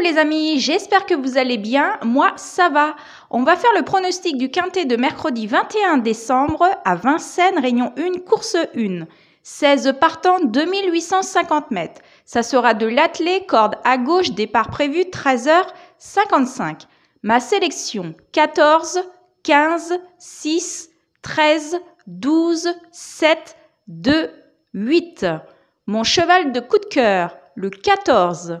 les amis, j'espère que vous allez bien, moi ça va. On va faire le pronostic du quintet de mercredi 21 décembre à Vincennes, Réunion 1, course 1. 16 partant 2850 mètres. Ça sera de l'attelé, corde à gauche, départ prévu 13h55. Ma sélection 14, 15, 6, 13, 12, 7, 2, 8. Mon cheval de coup de cœur, le 14.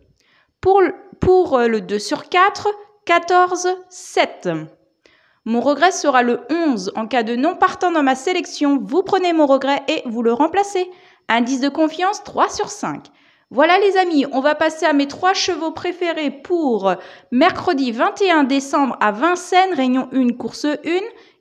Pour, le 2 euh, sur 4, 14, 7. Mon regret sera le 11. En cas de non partant dans ma sélection, vous prenez mon regret et vous le remplacez. Indice de confiance 3 sur 5. Voilà les amis, on va passer à mes trois chevaux préférés pour mercredi 21 décembre à Vincennes, Réunion 1, course 1.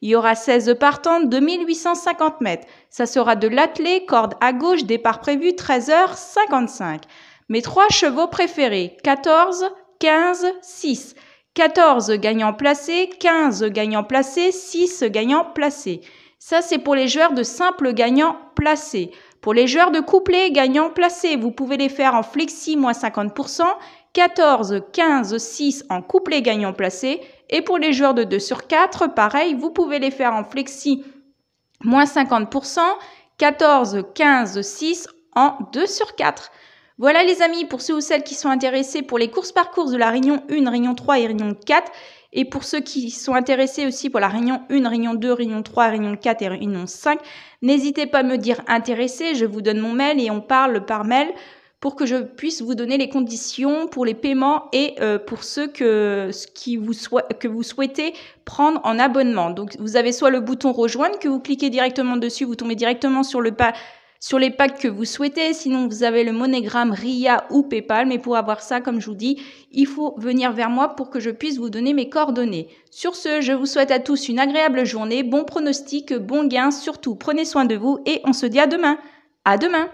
Il y aura 16 partants, 2850 mètres. Ça sera de l'attelé, corde à gauche, départ prévu 13h55. Mes trois chevaux préférés, 14, 15, 6. 14 gagnants placés, 15 gagnants placés, 6 gagnants placés. Ça, c'est pour les joueurs de simple gagnant placés. Pour les joueurs de couplet gagnant placés, vous pouvez les faire en flexi moins 50%, 14, 15, 6 en couplet gagnant placé. Et pour les joueurs de 2 sur 4, pareil, vous pouvez les faire en flexi moins 50%, 14, 15, 6 en 2 sur 4. Voilà les amis, pour ceux ou celles qui sont intéressés pour les courses par courses de la Réunion 1, Réunion 3 et Réunion 4, et pour ceux qui sont intéressés aussi pour la Réunion 1, Réunion 2, Réunion 3, Réunion 4 et Réunion 5, n'hésitez pas à me dire intéressé, je vous donne mon mail et on parle par mail pour que je puisse vous donner les conditions pour les paiements et euh, pour ceux que, ce qui vous que vous souhaitez prendre en abonnement. Donc vous avez soit le bouton rejoindre que vous cliquez directement dessus, vous tombez directement sur le pas sur les packs que vous souhaitez. Sinon, vous avez le monogramme RIA ou PayPal. Mais pour avoir ça, comme je vous dis, il faut venir vers moi pour que je puisse vous donner mes coordonnées. Sur ce, je vous souhaite à tous une agréable journée, bon pronostic, bon gain. Surtout, prenez soin de vous et on se dit à demain. À demain!